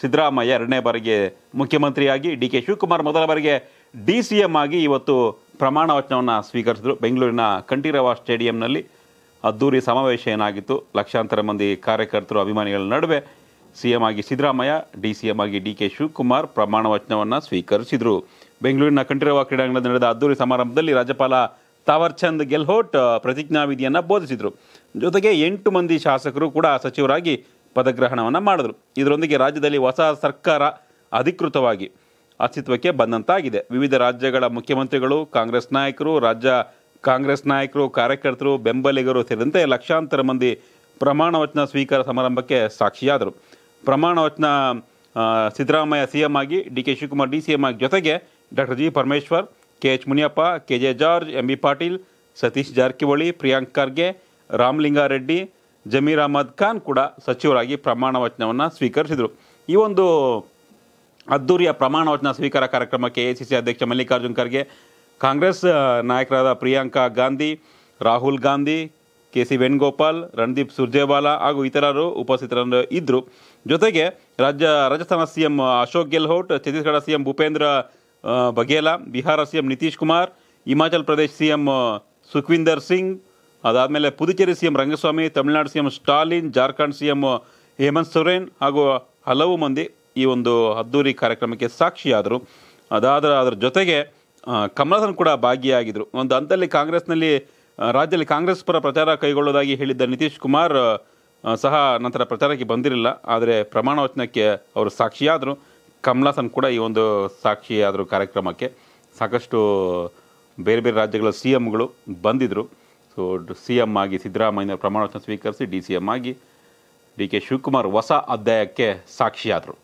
ಸಿದ್ದರಾಮಯ್ಯ ಎರಡನೇ ಬಾರಿಗೆ ಮುಖ್ಯಮಂತ್ರಿಯಾಗಿ ಡಿ ಕೆ ಶಿವಕುಮಾರ್ ಮೊದಲ ಬಾರಿಗೆ ಡಿ ಸಿ ಎಂ ಆಗಿ ಇವತ್ತು ಪ್ರಮಾಣ ವಚನವನ್ನು ಸ್ವೀಕರಿಸಿದರು ಬೆಂಗಳೂರಿನ ಕಂಠೀರವ ಸ್ಟೇಡಿಯಂನಲ್ಲಿ ಅದ್ದೂರಿ ಸಮಾವೇಶ ಏನಾಗಿತ್ತು ಲಕ್ಷಾಂತರ ಮಂದಿ ಕಾರ್ಯಕರ್ತರು ಅಭಿಮಾನಿಗಳ ನಡುವೆ ಸಿ ಎಂ ಆಗಿ ಸಿದ್ದರಾಮಯ್ಯ ಡಿ ಸಿ ಎಂ ಆಗಿ ಡಿ ಕೆ ಶಿವಕುಮಾರ್ ಪ್ರಮಾಣ ವಚನವನ್ನು ಸ್ವೀಕರಿಸಿದರು ಬೆಂಗಳೂರಿನ ಕಂಠೀರವ ಕ್ರೀಡಾಂಗಣದಲ್ಲಿ ನಡೆದ ಅದ್ದೂರಿ ಸಮಾರಂಭದಲ್ಲಿ ರಾಜ್ಯಪಾಲ ತಾವರ್ಚಂದ್ ಗೆಲ್ಹೋಟ್ ಪ್ರತಿಜ್ಞಾವಿಧಿಯನ್ನು ಬೋಧಿಸಿದರು ಜೊತೆಗೆ ಎಂಟು ಮಂದಿ ಶಾಸಕರು ಕೂಡ ಸಚಿವರಾಗಿ ಪದಗ್ರಹಣವನ್ನು ಮಾಡಿದ್ರು ಇದರೊಂದಿಗೆ ರಾಜ್ಯದಲ್ಲಿ ಹೊಸ ಸರ್ಕಾರ ಅಧಿಕೃತವಾಗಿ ಅಸ್ತಿತ್ವಕ್ಕೆ ಬಂದಂತಾಗಿದೆ ವಿವಿಧ ರಾಜ್ಯಗಳ ಮುಖ್ಯಮಂತ್ರಿಗಳು ಕಾಂಗ್ರೆಸ್ ನಾಯಕರು ರಾಜ್ಯ ಕಾಂಗ್ರೆಸ್ ನಾಯಕರು ಕಾರ್ಯಕರ್ತರು ಬೆಂಬಲಿಗರು ಸೇರಿದಂತೆ ಲಕ್ಷಾಂತರ ಮಂದಿ ಪ್ರಮಾಣ ವಚನ ಸ್ವೀಕಾರ ಸಮಾರಂಭಕ್ಕೆ ಸಾಕ್ಷಿಯಾದರು ಪ್ರಮಾಣ ವಚನ ಸಿದ್ದರಾಮಯ್ಯ ಸಿ ಎಂ ಆಗಿ D K Shivakumar D C M ಆಗಿ ಜೊತೆಗೆ doctor G Parameshwar K H Muniyappa K J George M B Patil Satish Jarkiholi Priyank Kharge Ramalinga Reddy Zameer Ahmed Khan ಕೂಡ ಸಚಿವರಾಗಿ ಪ್ರಮಾಣ ವಚನವನ್ನು ಸ್ವೀಕರಿಸಿದರು ಈ ಒಂದು ಅದ್ಧೂರಿಯ ಪ್ರಮಾಣ ವಚನ ಸ್ವೀಕಾರ ಕಾರ್ಯಕ್ರಮಕ್ಕೆ ಎ ಸಿ ಸಿ ಅಧ್ಯಕ್ಷ ಮಲ್ಲಿಕಾರ್ಜುನ್ ಖರ್ಗೆ ಕಾಂಗ್ರೆಸ್ ನಾಯಕರಾದ ಪ್ರಿಯಾಂಕಾ ಗಾಂಧಿ ರಾಹುಲ್ ಗಾಂಧಿ ಕೆ ಸಿ ವೇಣುಗೋಪಾಲ್ ರಣದೀಪ್ ಸುರ್ಜೇವಾಲಾ ಹಾಗೂ ಇತರರು ಉಪಸ್ಥಿತರನ್ನು ಇದ್ದರು ಜೊತೆಗೆ ರಾಜ್ಯ Rajasthan C M Ashok Gehlot Chhattisgarh C M Bhupendra Baghel Bihar C M Nitish Kumar Himachal Pradesh C M Sukhvinder Singh ಅದಾದಮೇಲೆ Puducherry M Rangaswamy Tamil Nadu M Stalin Jharkhand CM Hemant Soren ಹಾಗೂ ಹಲವು ಮಂದಿ ಈ ಒಂದು ಅದ್ದೂರಿ ಕಾರ್ಯಕ್ರಮಕ್ಕೆ ಸಾಕ್ಷಿಯಾದರು ಅದಾದ ಅದರ ಜೊತೆಗೆ ಕಮಲಸನ್ ಕೂಡ ಭಾಗಿಯಾಗಿದ್ದರು ಒಂದು ಹಂತದಲ್ಲಿ ಕಾಂಗ್ರೆಸ್ನಲ್ಲಿ ರಾಜ್ಯದಲ್ಲಿ ಕಾಂಗ್ರೆಸ್ ಪರ ಪ್ರಚಾರ ಕೈಗೊಳ್ಳೋದಾಗಿ ಹೇಳಿದ್ದ ನಿತೀಶ್ ಕುಮಾರ್ ಸಹ ನಂತರ ಪ್ರಚಾರಕ್ಕೆ ಬಂದಿರಲಿಲ್ಲ ಆದರೆ ಪ್ರಮಾಣ ವಚನಕ್ಕೆ ಅವರು ಸಾಕ್ಷಿಯಾದರು ಕಮಲಾಸನ್ ಕೂಡ ಈ ಒಂದು ಸಾಕ್ಷಿಯಾದರು ಕಾರ್ಯಕ್ರಮಕ್ಕೆ ಸಾಕಷ್ಟು ಬೇರೆ ಬೇರೆ ರಾಜ್ಯಗಳ ಸಿ ಎಮ್ಗಳು ಬಂದಿದ್ದರು ಸೊ ಸಿ ಎಂ ಆಗಿ ಸಿದ್ದರಾಮಯ್ಯ ಪ್ರಮಾಣವಚನ ಸ್ವೀಕರಿಸಿ ಡಿ ಸಿ ಎಂ ಆಗಿ ಡಿ ಕೆ ಶಿವಕುಮಾರ್ ಹೊಸ ಅಧ್ಯಾಯಕ್ಕೆ ಸಾಕ್ಷಿಯಾದರು